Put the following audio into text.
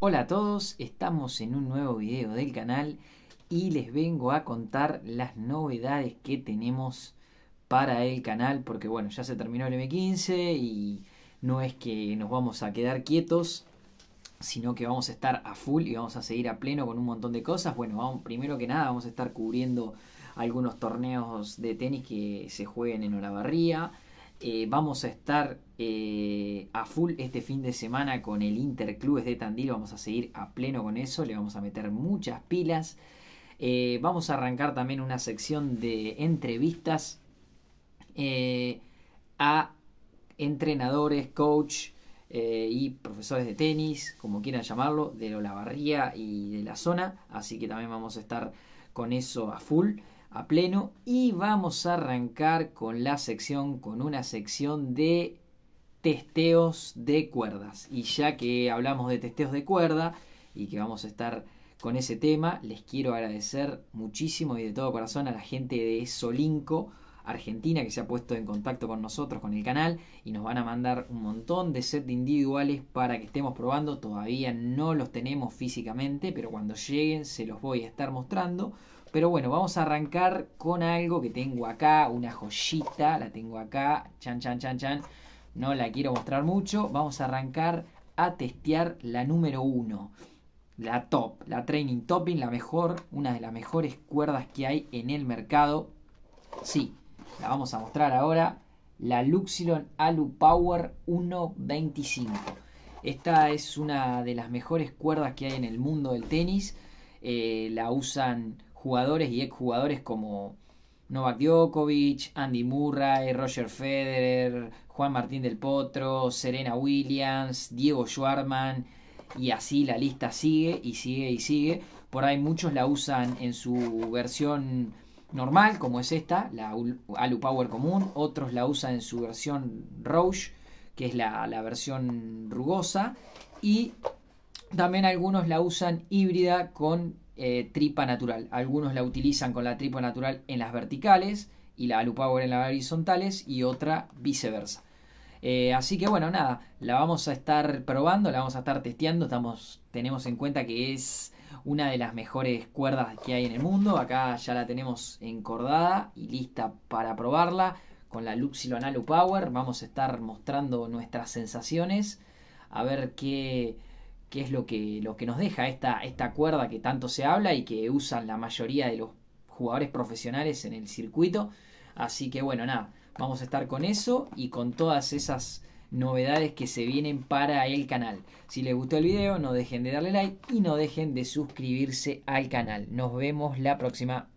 Hola a todos, estamos en un nuevo video del canal y les vengo a contar las novedades que tenemos para el canal porque bueno, ya se terminó el M15 y no es que nos vamos a quedar quietos, sino que vamos a estar a full y vamos a seguir a pleno con un montón de cosas. Bueno, vamos, primero que nada vamos a estar cubriendo algunos torneos de tenis que se jueguen en Olavarría. Eh, vamos a estar eh, a full este fin de semana con el Interclubes de Tandil. Vamos a seguir a pleno con eso. Le vamos a meter muchas pilas. Eh, vamos a arrancar también una sección de entrevistas a entrenadores, coach y profesores de tenis, como quieran llamarlo, de Olavarría y de la zona. Así que también vamos a estar con eso a full a pleno y vamos a arrancar con la sección, con una sección de testeos de cuerdas. Y ya que hablamos de testeos de cuerda y que vamos a estar con ese tema, les quiero agradecer muchísimo y de todo corazón a la gente de Solinco Argentina que se ha puesto en contacto con nosotros, con el canal, y nos van a mandar un montón de sets de individuales para que estemos probando. Todavía no los tenemos físicamente, pero cuando lleguen se los voy a estar mostrando. Pero bueno, vamos a arrancar con algo que tengo acá, una joyita, la tengo acá, chan, chan, chan, chan. No la quiero mostrar mucho, vamos a arrancar a testear la número uno, la top, la Training Topping, la mejor, una de las mejores cuerdas que hay en el mercado. Sí, la vamos a mostrar ahora. La Luxilon Alu Power 125. Esta es una de las mejores cuerdas que hay en el mundo del tenis. Eh, la usan jugadores y exjugadores como Novak Djokovic, Andy Murray, Roger Federer, Juan Martín del Potro, Serena Williams, Diego Schwarman y así la lista sigue y sigue y sigue. Por ahí muchos la usan en su versión normal, como es esta, la Alu Power común. Otros la usan en su versión Rouge, que es la, versión rugosa. Y también algunos la usan híbrida con eh, tripa natural. Algunos la utilizan con la tripa natural en las verticales y la Alu Power en las horizontales y otra viceversa. Eh, así que bueno, nada, la vamos a estar probando, la vamos a estar testeando. Estamos, tenemos en cuenta que es una de las mejores cuerdas que hay en el mundo. Acá ya la tenemos encordada y lista para probarla con la Luxilon Alu Power. Vamos a estar mostrando nuestras sensaciones, a ver qué, qué es lo que, lo que nos deja esta, esta cuerda que tanto se habla y que usan la mayoría de los jugadores profesionales en el circuito. Así que bueno, nada, vamos a estar con eso y con todas esas novedades que se vienen para el canal. Si les gustó el video, no dejen de darle like y no dejen de suscribirse al canal. Nos vemos la próxima.